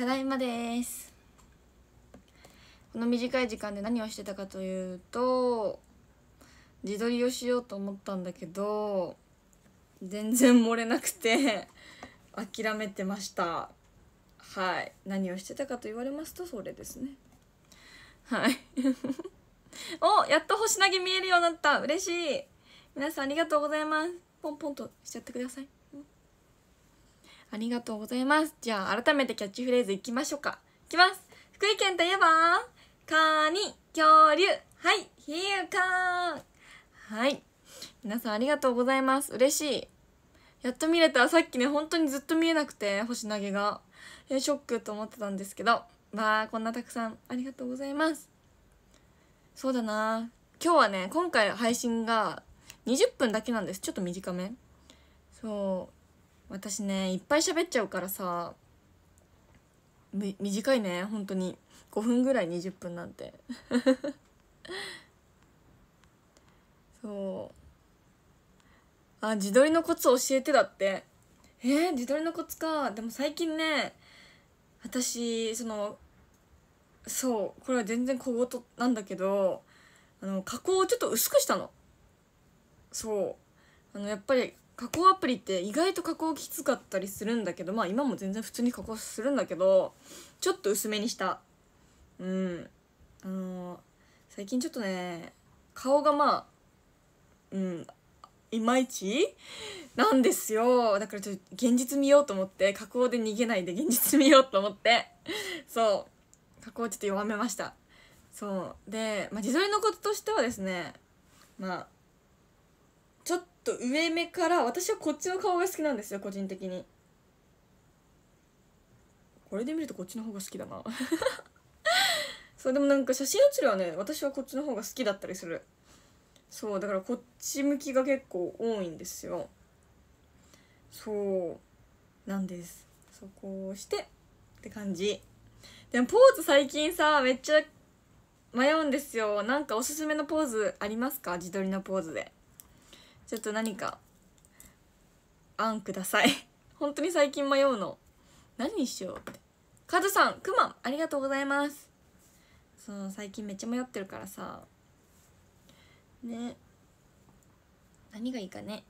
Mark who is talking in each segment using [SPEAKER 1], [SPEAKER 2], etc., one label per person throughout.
[SPEAKER 1] ただいまですこの短い時間で何をしてたかというと自撮りをしようと思ったんだけど全然漏れなくて諦めてましたはい何をしてたかと言われますとそれですねはい おやっと星投げ見えるようになった嬉しい皆さんありがとうございますポンポンとしちゃってくださいありがとうございますじゃあ改めてキャッチフレーズいきましょうかいきます福井県といえばカニ恐竜はいひゆかはい皆さんありがとうございます嬉しいやっと見れたさっきね本当にずっと見えなくて星投げがショックと思ってたんですけどまあこんなたくさんありがとうございますそうだな今日はね今回配信が20分だけなんですちょっと短めそう私ねいっぱい喋っちゃうからさ短いね本当に5分ぐらい20分なんて そうあ自撮りのコツ教えてだってえー、自撮りのコツかでも最近ね私そのそうこれは全然小言なんだけどあの加工をちょっと薄くしたのそうあのやっぱり加工アプリって意外と加工きつかったりするんだけどまあ今も全然普通に加工するんだけどちょっと薄めにしたうんあのー、最近ちょっとね顔がまあうんいまいちなんですよだからちょっと現実見ようと思って加工で逃げないで現実見ようと思ってそう加工ちょっと弱めましたそうで、まあ、自撮りのこととしてはですねまあと上目から私はこっちの顔が好きなんですよ個人的にこれで見るとこっちの方が好きだなそうでもなんか写真写りはね私はこっちの方が好きだったりするそうだからこっち向きが結構多いんですよそうなんですそこをしてって感じでもポーズ最近さめっちゃ迷うんですよなんかおすすめのポーズありますか自撮りのポーズでちょっと何か案ください 本当に最近迷うの何にしようってカズさんくまんありがとうございますそう最近めっちゃ迷ってるからさね何がいいかね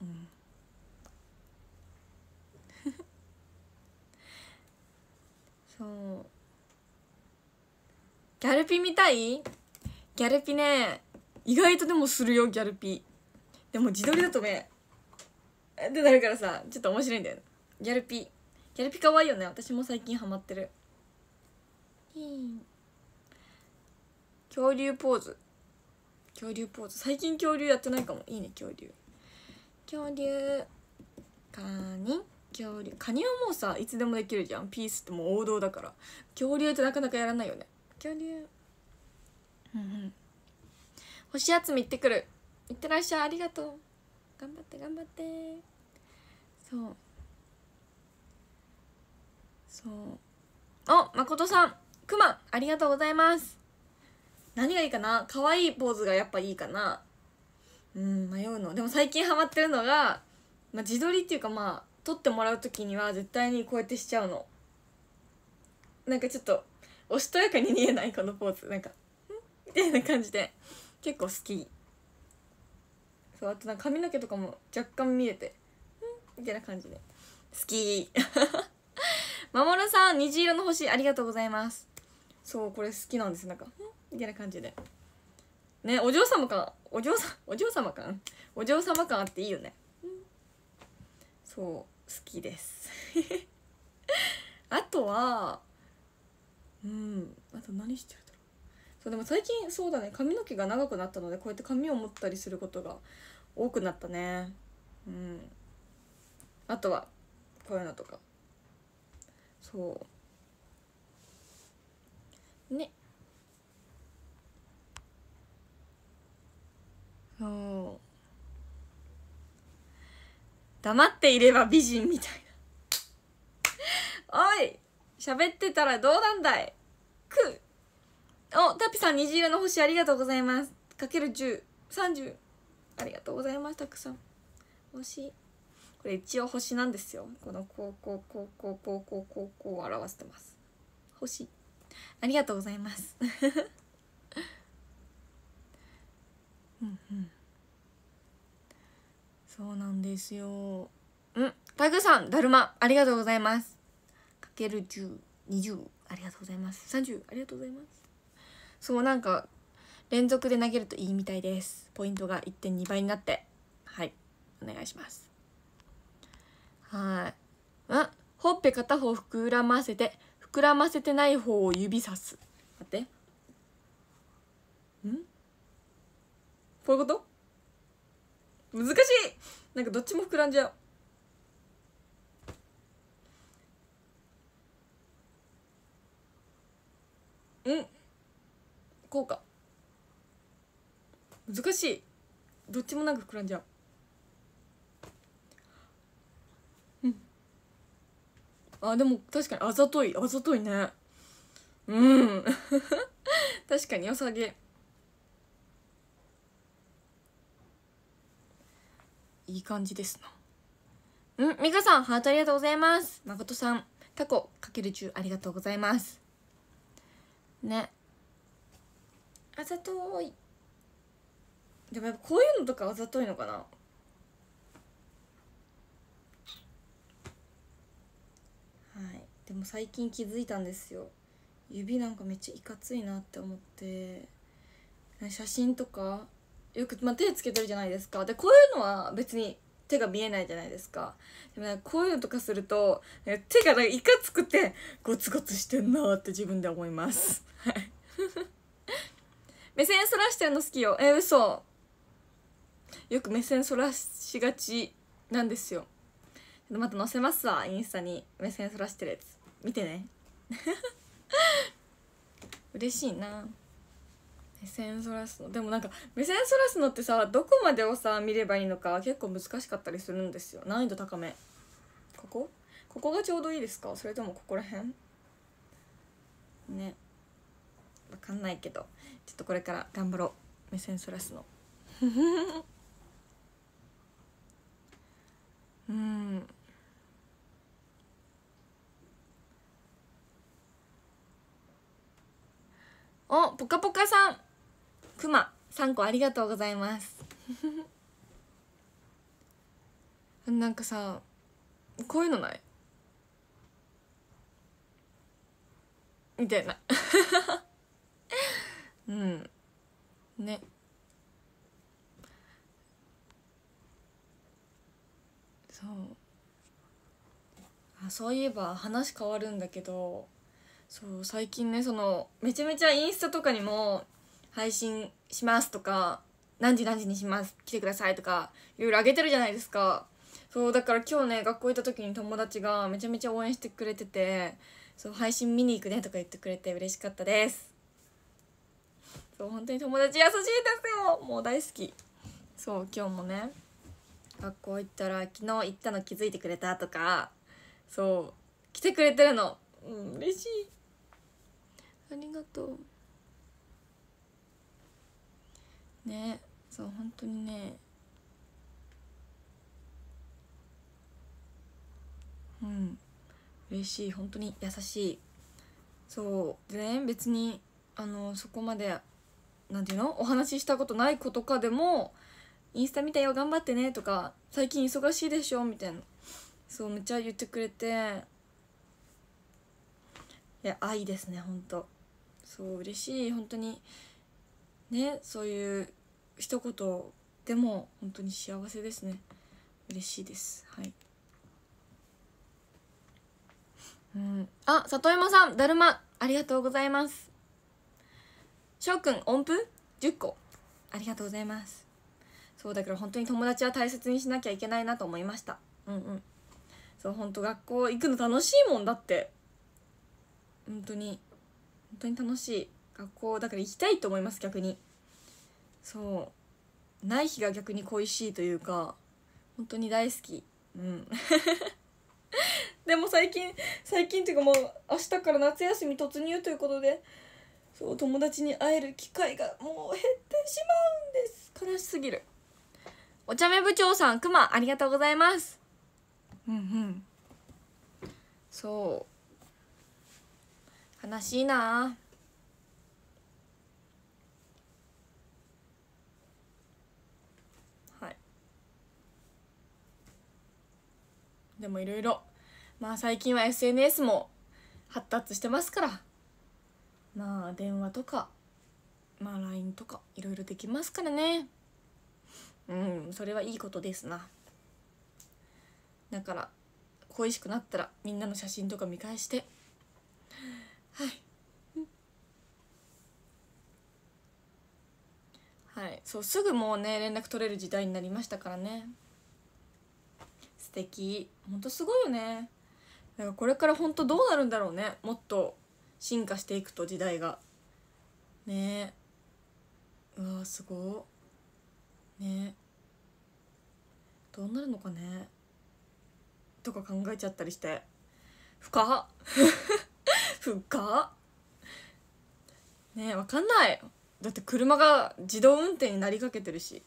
[SPEAKER 1] うん そうギャルピ見たいギャルピね意外とでもするよギャルピーでも自撮りだとねってなるからさちょっと面白いんだよ、ね、ギャルピーギャルピ可愛いよね私も最近ハマってる恐竜ポーズ恐竜ポーズ最近恐竜やってないかもいいね恐竜恐竜カニ恐竜カニはもうさいつでもできるじゃんピースってもう王道だから恐竜ってなかなかやらないよね恐竜うんうん星集め行ってくる行ってらっしゃいありがとう頑張って頑張ってそうそうお誠さんくまありがとうございます何がいいかな可愛いポーズがやっぱいいかなうん迷うのでも最近ハマってるのが、まあ、自撮りっていうかまあ撮ってもらう時には絶対にこうやってしちゃうのなんかちょっとおしとやかに見えないこのポーズなんかみたいな感じで結構好きそうあとなんか髪の毛とかも若干見えてうんみたいな感じで好きまもるさん虹色の星ありがとうございますそうこれ好きなんですなんかうんみたいな感じでねお嬢様かお嬢さ お嬢様感お嬢様感あっていいよねそう好きです あとはうんあと何してるそうでも最近そうだね髪の毛が長くなったのでこうやって髪を持ったりすることが多くなったねうんあとはこういうのとかそうねそう黙っていれば美人みたいなおい喋ってたらどうなんだいくっおタピさん虹色の星ありがとうございますかける1030ありがとうございますたくさん星これ一応星なんですよこのこうこうこうこうこうこうこうこう表してます星ありがとうございます うんうんそうなんですようんタグさんだるまありがとうございますかける1020ありがとうございます30ありがとうございますそうなんか連続で投げるといいみたいですポイントが1.2倍になってはいお願いしますはいあほっぺ片方膨らませて膨らませてない方を指さす待ってんこういうこと難しいなんかどっちも膨らんじゃううんこうか難しいどっちもなんか膨らんじゃうあでも確かにあざといあざといねうん 確かに良さげいい感じですなうん美香さんハートありがとうございます誠さんタコかける中ありがとうございますねあざといでもやっぱこういうのとかあざといのかなはいでも最近気づいたんですよ指なんかめっちゃいかついなって思って写真とかよく、まあ、手つけてるじゃないですかでこういうのは別に手が見えないじゃないですかでもこういうのとかすると手がいかつくてゴツゴツしてんなって自分で思いますはい目線そらしてるの好きよえー、嘘よく目線そらしがちなんですよまた載せますわインスタに目線そらしてるやつ見てね 嬉しいな目線そらすのでもなんか目線そらすのってさどこまでをさ見ればいいのか結構難しかったりするんですよ難易度高めここここがちょうどいいですかそれともここら辺ねわかんないけどちょっとこれから頑張ろう目線そらすの うんおぽかぽかさんくま3個ありがとうございます なんかさこういうのないみたいな うんねそうあそういえば話変わるんだけどそう最近ねそのめちゃめちゃインスタとかにも配信しますとか何時何時にします来てくださいとかいろいろあげてるじゃないですかそうだから今日ね学校行った時に友達がめちゃめちゃ応援してくれててそう配信見に行くねとか言ってくれて嬉しかったですそう本当に友達優しいですよもう大好きそう今日もね学校行ったら昨日行ったの気づいてくれたとかそう来てくれてるのうん嬉しいありがとうねそう本当にねうん嬉しい本当に優しいそうでね別にあのそこまで何て言うのお話ししたことない子とかでも「インスタ見たよ頑張ってね」とか「最近忙しいでしょ」みたいなそうめっちゃ言ってくれていや愛ですねほんとそう嬉しい本当にねそういう一言でも本当に幸せですね嬉しいですはいうんあ里山さんだるまありがとうございます翔くん音符10個ありがとうございますそうだから本当に友達は大切にしなきゃいけないなと思いましたうんうんそう本当学校行くの楽しいもんだって本当に本当に楽しい学校だから行きたいと思います逆にそうない日が逆に恋しいというか本当に大好きうん でも最近最近っていうかもう明日から夏休み突入ということでそう友達に会える機会がもう減ってしまうんです悲しすぎるお茶目部長さんくまありがとうございますうんうんそう悲しいなはいでもいろいろまあ最近は SNS も発達してますからまあ電話とかまあ LINE とかいろいろできますからねうんそれはいいことですなだから恋しくなったらみんなの写真とか見返してはいはいそうすぐもうね連絡取れる時代になりましたからね素敵ほんとすごいよねだからこれからほんとどうなるんだろうねもっと進化していくと時代がねえうわすごねどうなるのかねとか考えちゃったりして深っ深っねえ分かんないだって車が自動運転になりかけてるし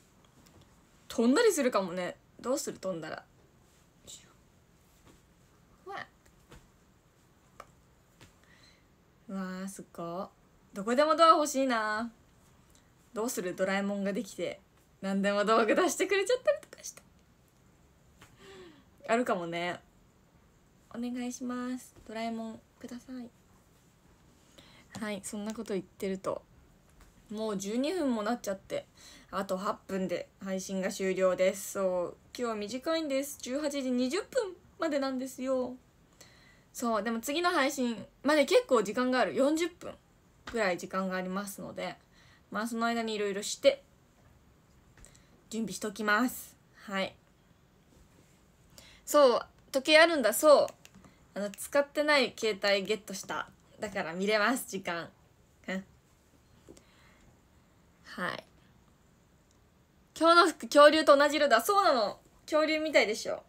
[SPEAKER 1] 飛んだりするかもねどうする飛んだらすっごどこでもドア欲しいなどうするドラえもんができて何でも道具出してくれちゃったりとかしたあるかもねお願いしますドラえもんくださいはいそんなこと言ってるともう12分もなっちゃってあと8分で配信が終了ですそう今日は短いんです18時20分までなんですよそうでも次の配信まで結構時間がある40分ぐらい時間がありますのでまあその間にいろいろして準備しときますはいそう時計あるんだそうあの使ってない携帯ゲットしただから見れます時間はい今日の服恐竜と同じ色だそうなの恐竜みたいでしょ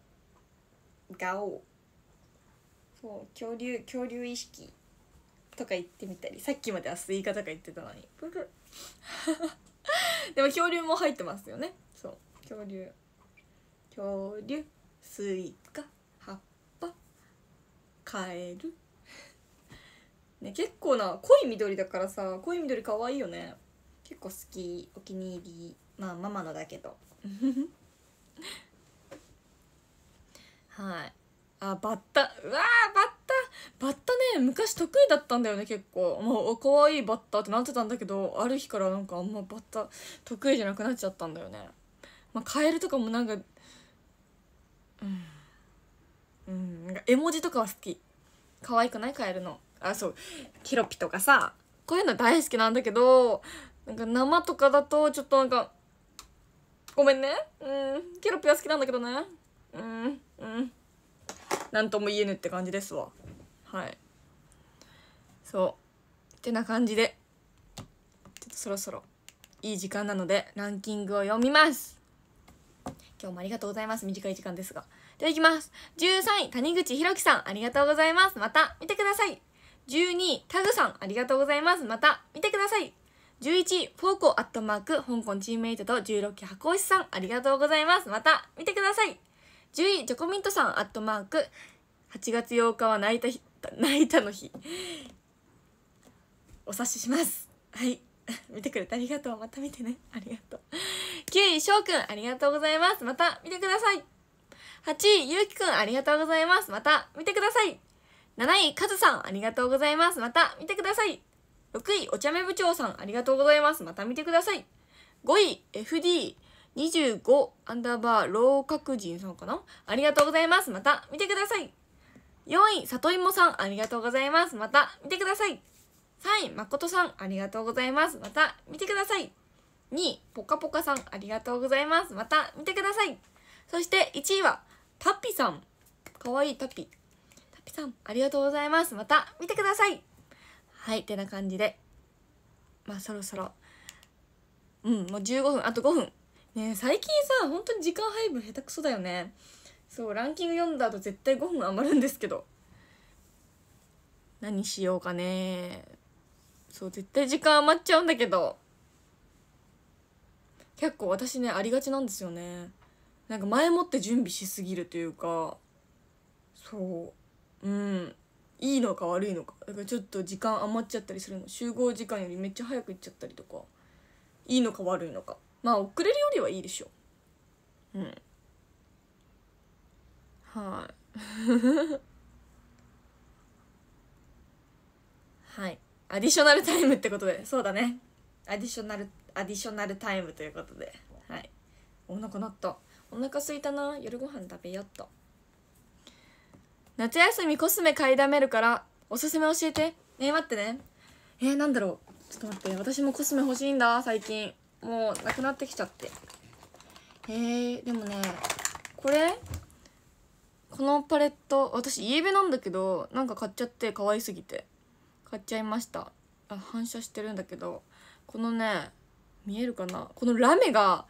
[SPEAKER 1] ガオーそう恐竜恐竜意識とか言ってみたりさっきまではスイカとか言ってたのにプル でも恐竜も入ってますよねそう恐竜恐竜スイカ葉っぱカエルね結構な濃い緑だからさ濃い緑かわいいよね結構好きお気に入りまあママのだけど はいあバッタうわーバッタバッタね昔得意だったんだよね結構もう可愛いバッタってなってたんだけどある日からなんかあんまバッタ得意じゃなくなっちゃったんだよねまあカエルとかもなんかうんうんなんか絵文字とかは好き可愛くないカエルのあそうケロピとかさこういうの大好きなんだけどなんか生とかだとちょっとなんかごめんねうんケロピは好きなんだけどねうんうん何とも言えぬって感じですわはいそうってな感じでちょっとそろそろいい時間なのでランキングを読みます今日もありがとうございます短い時間ですがではいきます13位谷口ひ樹さんありがとうございますまた見てください12位タグさんありがとうございますまた見てください11位フォーコアットマーク香港チームメイトと16期箱推しさんありがとうございますまた見てください10位チョコミントさんアットマーク8月8日は泣いた日泣いたの日お察ししますはい 見てくれてありがとうまた見てねありがとう9位翔くんありがとうございますまた見てください8位ゆうきくんありがとうございますまた見てください7位カズさんありがとうございますまた見てください6位お茶目部長さんありがとうございますまた見てください5位 FD 25アンダーバー老角人さんかなありがとうございます。また見てください。4位、里芋さん、ありがとうございます。また見てください。3位、誠さん、ありがとうございます。また見てください。2位、ぽかぽかさん、ありがとうございます。また見てください。そして1位は、タピさん。かわいいタピ。タピさん、ありがとうございます。また見てください。はい、ってな感じで。まあそろそろ。うん、もう15分、あと5分ね最近さ本当に時間配分下手くそだよねそうランキング読んだ後絶対5分余るんですけど何しようかねそう絶対時間余っちゃうんだけど結構私ねありがちなんですよねなんか前もって準備しすぎるというかそううんいいのか悪いのかだからちょっと時間余っちゃったりするの集合時間よりめっちゃ早く行っちゃったりとかいいのか悪いのかまあ遅れるよりはいいでしょうんはいはいアディショナルタイムってことでそうだねアディショナルアディショナルタイムということではいお腹なったお腹すいたな夜ご飯食べよっと夏休みコスメ買いだめるからおすすめ教えてねえ待ってねえー、なんだろうちょっと待って私もコスメ欲しいんだ最近もうなくなってきちゃってえー、でもねこれこのパレット私家ベなんだけどなんか買っちゃって可愛すぎて買っちゃいましたあ反射してるんだけどこのね見えるかなこのラメが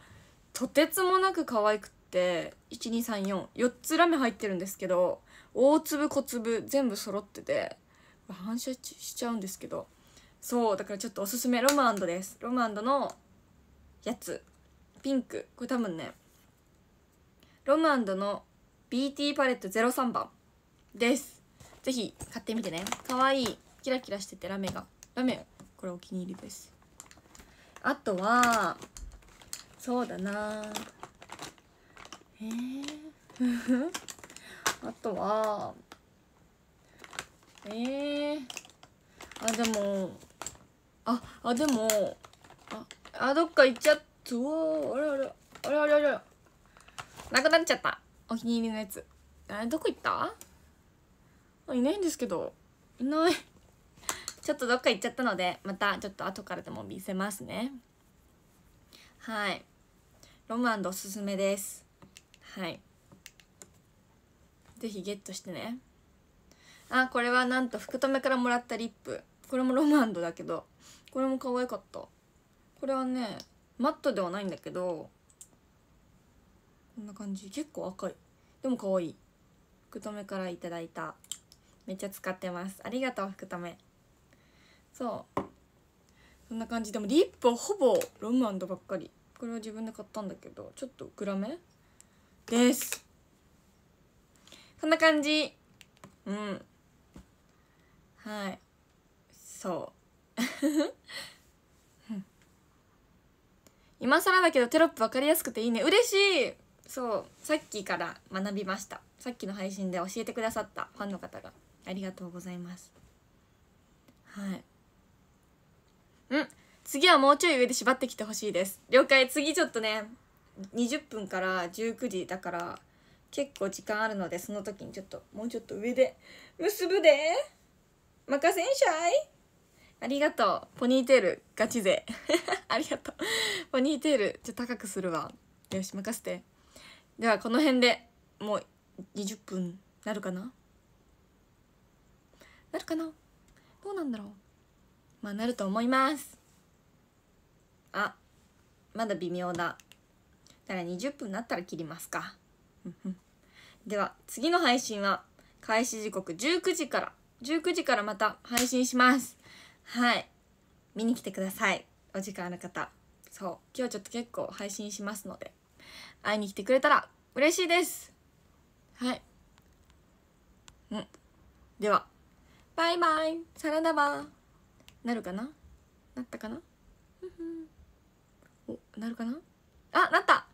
[SPEAKER 1] とてつもなく可愛くって12344つラメ入ってるんですけど大粒小粒全部揃ってて反射しちゃうんですけどそうだからちょっとおすすめロムアンドですロムアンドのやつピンクこれ多分ねロムの BT パレット03番ですぜひ買ってみてねかわいいキラキラしててラメがラメこれお気に入りですあとはそうだな えー、あとはえー、あでもああでもあどっか行っちゃったあれあれあれあれあれなくなっちゃったお気に入りのやつあれどこ行ったいないんですけどいないちょっとどっか行っちゃったのでまたちょっと後からでも見せますねはいロマンドおすすめですはいぜひゲットしてねあこれはなんと福留からもらったリップこれもロマンドだけどこれも可愛かったこれはねマットではないんだけどこんな感じ結構赤いでも可愛い福留からいただいためっちゃ使ってますありがとう福留そうそんな感じでもリップはほぼロムアンドばっかりこれは自分で買ったんだけどちょっと暗めですこんな感じうんはいそう 今更だけどテロップ分かりやすくていいね嬉しいそうさっきから学びましたさっきの配信で教えてくださったファンの方がありがとうございますはいうん次はもうちょい上で縛ってきてほしいです了解次ちょっとね20分から19時だから結構時間あるのでその時にちょっともうちょっと上で結ぶで任せんしゃいありがとう。ポニーテール、ガチ勢。ありがとう。ポニーテール、ちょっと高くするわ。よし、任せて。では、この辺でもう20分なるかななるかなどうなんだろう。まあ、なると思います。あ、まだ微妙だ。だから20分なったら切りますか。では、次の配信は開始時刻19時から、19時からまた配信します。はい見に来てくださいお時間ある方そう今日ちょっと結構配信しますので会いに来てくれたら嬉しいですはいうんではバイバイサラダバーなるかななったかなおなるかなあなった